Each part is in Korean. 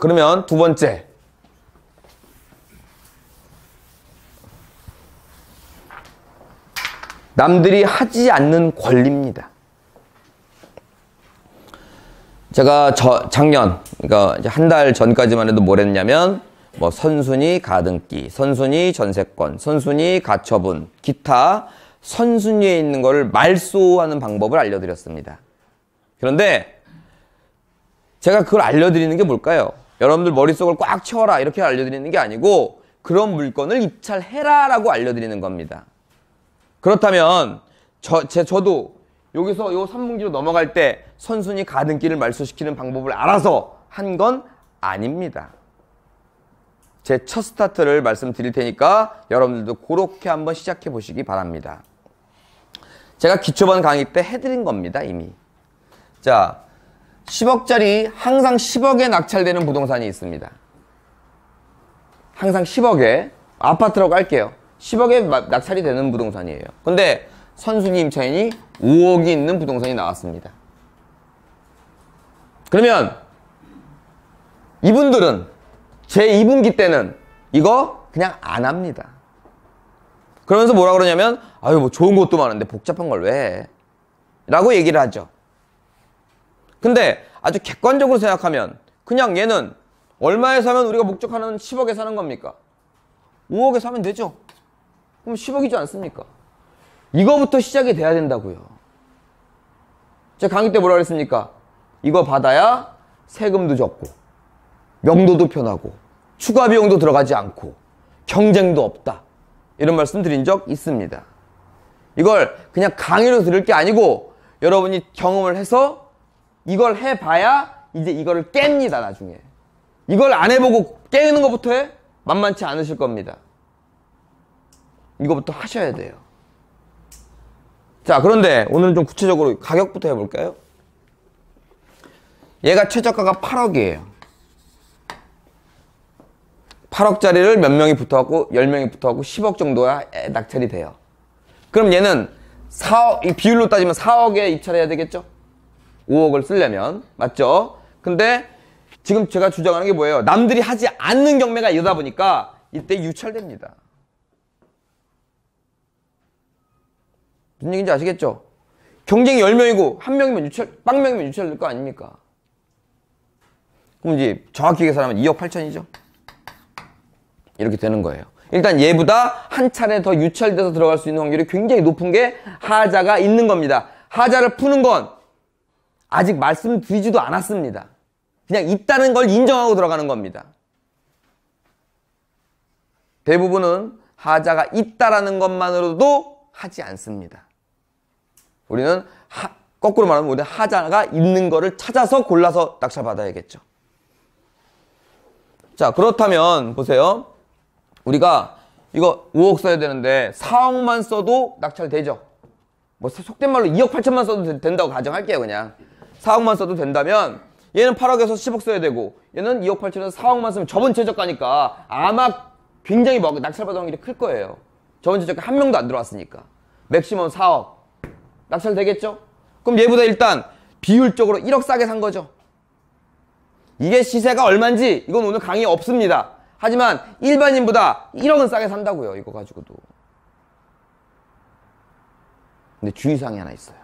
그러면 두 번째. 남들이 하지 않는 권리입니다. 제가 저, 작년, 그러니까 한 달 전까지만 해도 뭘 했냐면, 뭐 선순위 가등기, 선순위 전세권, 선순위 가처분, 기타 선순위에 있는 것 말소하는 방법을 알려드렸습니다. 그런데 제가 그걸 알려드리는 게 뭘까요? 여러분들 머릿속을 꽉 채워라 이렇게 알려드리는 게 아니고 그런 물건을 입찰해라 라고 알려드리는 겁니다. 그렇다면 저, 제, 저도 여기서 요 3분기로 넘어갈 때 선순위 가등기를 말소시키는 방법을 알아서 한 건 아닙니다. 제 첫 스타트를 말씀드릴 테니까 여러분들도 그렇게 한번 시작해 보시기 바랍니다. 제가 기초반 강의 때 해드린 겁니다, 이미. 자, 10억짜리 항상 10억에 낙찰되는 부동산이 있습니다. 항상 10억에 아파트라고 할게요. 10억에 낙찰이 되는 부동산이에요. 근데 선순위 임차인이 5억이 있는 부동산이 나왔습니다. 그러면 이분들은 제2분기 때는 이거 그냥 안 합니다. 그러면서 뭐라 그러냐면 아유 뭐 좋은 것도 많은데 복잡한 걸 왜? 라고 얘기를 하죠. 근데 아주 객관적으로 생각하면 그냥 얘는 얼마에 사면 우리가 목적하는 10억에 사는 겁니까? 5억에 사면 되죠. 그럼 10억이지 않습니까? 이거부터 시작이 돼야 된다고요. 제가 강의 때 뭐라 그랬습니까? 이거 받아야 세금도 적고 명도도 편하고 추가 비용도 들어가지 않고 경쟁도 없다. 이런 말씀 드린 적 있습니다. 이걸 그냥 강의로 들을 게 아니고 여러분이 경험을 해서 이걸 해봐야 이제 이거를 깹니다 나중에 이걸 안 해보고 깨는 것부터 해? 만만치 않으실 겁니다 이거부터 하셔야 돼요 자 그런데 오늘은 좀 구체적으로 가격부터 해볼까요? 얘가 최저가가 8억이에요 8억짜리를 몇 명이 붙어갖고 10명이 붙어갖고 10억 정도야 낙찰이 돼요 그럼 얘는 4억, 이 비율로 따지면 4억에 입찰해야 되겠죠? 5억을 쓰려면 맞죠? 근데 지금 제가 주장하는 게 뭐예요? 남들이 하지 않는 경매가 이러다 보니까 이때 유찰됩니다. 무슨 얘기인지 아시겠죠? 경쟁이 10명이고 1명이면 유찰, 빵명이면 유찰될 거 아닙니까? 그럼 이제 정확히 계산하면 2억 8천이죠? 이렇게 되는 거예요. 일단 얘보다 한 차례 더 유찰돼서 들어갈 수 있는 확률이 굉장히 높은 게 하자가 있는 겁니다. 하자를 푸는 건 아직 말씀드리지도 않았습니다. 그냥 있다는 걸 인정하고 들어가는 겁니다. 대부분은 하자가 있다라는 것만으로도 하지 않습니다. 우리는 하, 거꾸로 말하면 우리는 하자가 있는 거를 찾아서 골라서 낙찰받아야겠죠. 자, 그렇다면 보세요. 우리가 이거 5억 써야 되는데 4억만 써도 낙찰되죠. 뭐 속된 말로 2억 8천만 써도 된다고 가정할게요, 그냥. 4억만 써도 된다면 얘는 8억에서 10억 써야 되고 얘는 2억 8천에서 4억만 쓰면 저번 최저가니까 아마 굉장히 낙찰받을 확률이 클 거예요. 저번 최저가 한 명도 안 들어왔으니까. 맥시멈 4억. 낙찰되겠죠? 그럼 얘보다 일단 비율적으로 1억 싸게 산 거죠. 이게 시세가 얼만지 이건 오늘 강의 없습니다. 하지만 일반인보다 1억은 싸게 산다고요. 이거 가지고도. 근데 주의사항이 하나 있어요.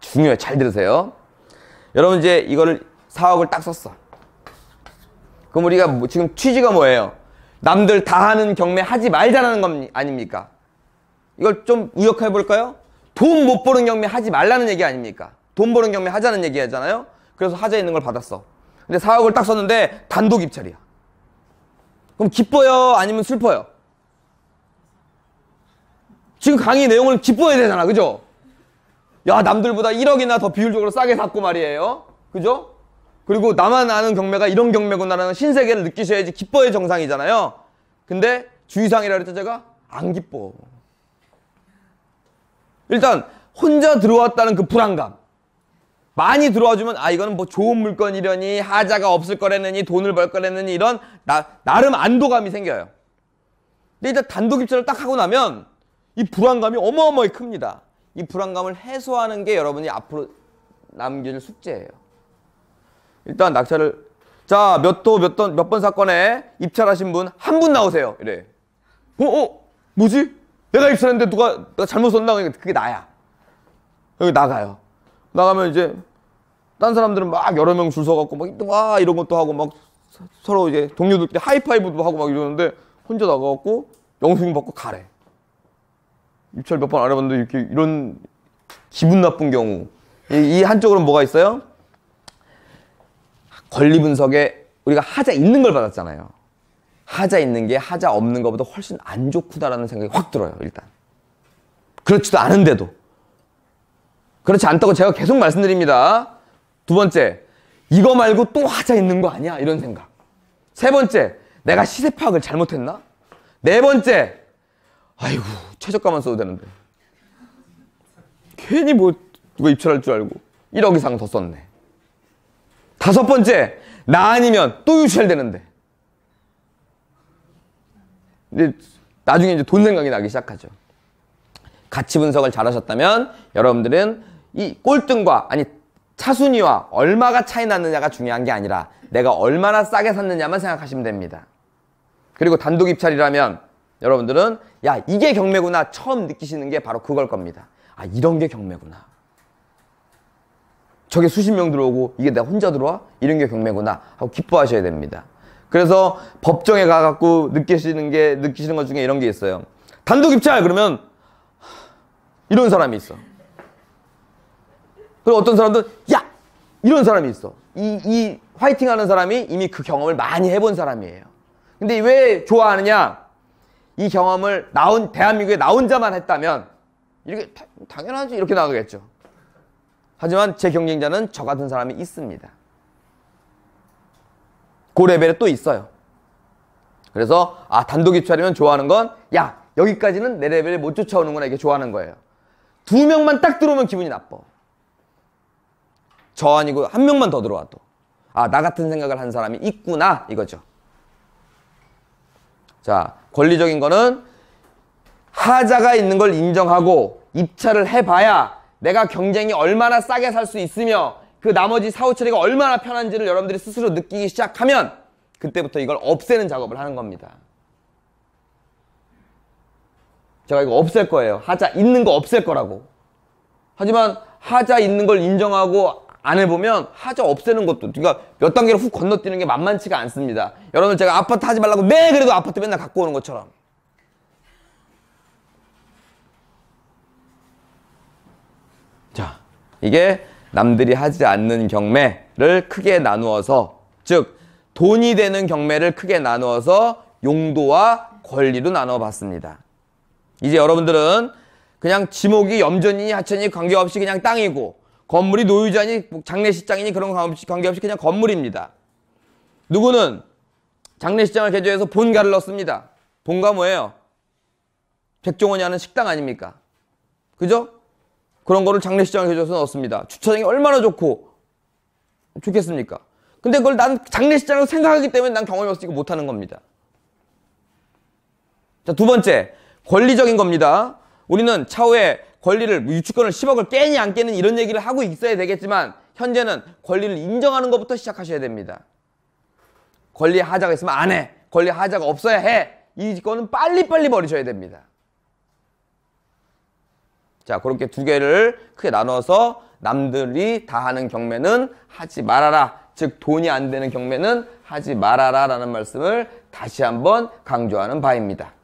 중요해. 잘 들으세요. 여러분 이제 이걸사업을딱 썼어. 그럼 우리가 뭐 지금 취지가 뭐예요? 남들 다 하는 경매 하지 말자는 건 아닙니까? 이걸 좀 우역해 볼까요? 돈 못 버는 경매 하지 말라는 얘기 아닙니까? 돈 버는 경매 하자는 얘기 잖아요 그래서 하자 있는 걸 받았어. 근데 4억을 딱 썼는데 단독 입찰이야. 그럼 기뻐요? 아니면 슬퍼요? 지금 강의 내용을 기뻐해야 되잖아. 그죠? 야 남들보다 1억이나 더 비율적으로 싸게 샀고 말이에요. 그죠? 그리고 나만 아는 경매가 이런 경매구나라는 신세계를 느끼셔야지 기뻐의 정상이잖아요. 근데 주의사항이라 그랬죠 제가 안 기뻐. 일단 혼자 들어왔다는 그 불안감. 많이 들어와주면 아 이거는 뭐 좋은 물건이려니 하자가 없을 거라느니 돈을 벌 거라느니 이런 나, 나름 안도감이 생겨요. 근데 일단 단독 입찰을 딱 하고 나면 이 불안감이 어마어마히 큽니다. 이 불안감을 해소하는 게 여러분이 앞으로 남길 숙제예요. 일단 낙찰을 자, 몇도몇번몇번 사건에 입찰하신 분 한 분 나오세요. 이래. 어, 어, 뭐지? 내가 입찰했는데 누가 나 잘못 썼나? 그러니까 그게 나야. 여기 나가요. 나가면 이제 딴 사람들은 막 여러 명 줄 서갖고 막와 이런 것도 하고 막 서로 이제 동료들끼리 하이파이브도 하고 막 이러는데 혼자 나가갖고 영수증 받고 가래. 입찰 몇번 알아봤는데 이렇게 이런 기분 나쁜 경우 이, 이한쪽으로 뭐가 있어요? 권리 분석에 우리가 하자 있는 걸 받았잖아요. 하자 있는 게 하자 없는 것보다 훨씬 안 좋구다라는 생각이 확 들어요, 일단. 그렇지도 않은데도. 그렇지 않다고 제가 계속 말씀드립니다. 두 번째, 이거 말고 또 하자 있는 거 아니야? 이런 생각. 세 번째, 내가 시세 파악을 잘못했나? 네 번째, 아이고, 최저가만 써도 되는데 괜히 뭐 누가 입찰할 줄 알고 1억 이상 더 썼네 다섯 번째 나 아니면 또 유찰되는데 이제 나중에 이제 돈 생각이 나기 시작하죠 가치 분석을 잘하셨다면 여러분들은 이 꼴등과 아니 차순위와 얼마가 차이 났느냐가 중요한 게 아니라 내가 얼마나 싸게 샀느냐만 생각하시면 됩니다. 그리고 단독 입찰이라면 여러분들은 야 이게 경매구나 처음 느끼시는 게 바로 그걸 겁니다. 아 이런 게 경매구나. 저게 수십 명 들어오고 이게 내가 혼자 들어와? 이런 게 경매구나 하고 기뻐하셔야 됩니다. 그래서 법정에 가갖고 느끼시는 게 느끼시는 것 중에 이런 게 있어요. 단독 입찰 그러면 이런 사람이 있어. 그리고 어떤 사람들은 야 이런 사람이 있어. 이이 화이팅하는 사람이 이미 그 경험을 많이 해본 사람이에요. 근데 왜 좋아하느냐? 이 경험을 나온 대한민국에 나 혼자만 했다면 이렇게 당연하지 이렇게 나가겠죠. 하지만 제 경쟁자는 저 같은 사람이 있습니다. 고 그 레벨에 또 있어요. 그래서 아 단독 입찰이면 좋아하는 건 야 여기까지는 내 레벨에 못 쫓아오는구나 이게 좋아하는 거예요. 두 명만 딱 들어오면 기분이 나빠. 저 아니고 한 명만 더 들어와도 아 나 같은 생각을 한 사람이 있구나 이거죠. 자 권리적인 거는 하자가 있는 걸 인정하고 입찰을 해봐야 내가 경쟁이 얼마나 싸게 살 수 있으며 그 나머지 사후 처리가 얼마나 편한지를 여러분들이 스스로 느끼기 시작하면 그때부터 이걸 없애는 작업을 하는 겁니다. 제가 이거 없앨 거예요. 하자 있는 거 없앨 거라고. 하지만 하자 있는 걸 인정하고 안 해보면 하자 없애는 것도 그러니까 몇 단계로 훅 건너뛰는 게 만만치가 않습니다. 여러분 제가 아파트 하지 말라고 네 그래도 아파트 맨날 갖고 오는 것처럼 자 이게 남들이 하지 않는 경매를 크게 나누어서 즉 돈이 되는 경매를 크게 나누어서 용도와 권리로 나눠봤습니다. 이제 여러분들은 그냥 지목이 염전이니 하천이 관계없이 그냥 땅이고 건물이 노유자니 뭐 장례식장이니 그런 관계없이 그냥 건물입니다. 누구는 장례식장을 개조해서 본가를 넣습니다. 본가 뭐예요? 백종원이 하는 식당 아닙니까? 그죠? 그런 거를 장례식장을 개조해서 넣습니다. 주차장이 얼마나 좋고 좋겠습니까? 근데 그걸 난 장례식장으로 생각하기 때문에 난 경험이 없으니까 못하는 겁니다. 자, 두 번째. 권리적인 겁니다. 우리는 차후에 권리를 뭐 유치권을 10억을 깨니 안깨니 이런 얘기를 하고 있어야 되겠지만 현재는 권리를 인정하는 것부터 시작하셔야 됩니다. 권리 하자가 있으면 안 해. 권리 하자가 없어야 해. 이 거는 빨리빨리 버리셔야 됩니다. 자, 그렇게 두 개를 크게 나눠서 남들이 다 하는 경매는 하지 말아라. 즉, 돈이 안 되는 경매는 하지 말아라. 라는 말씀을 다시 한번 강조하는 바입니다.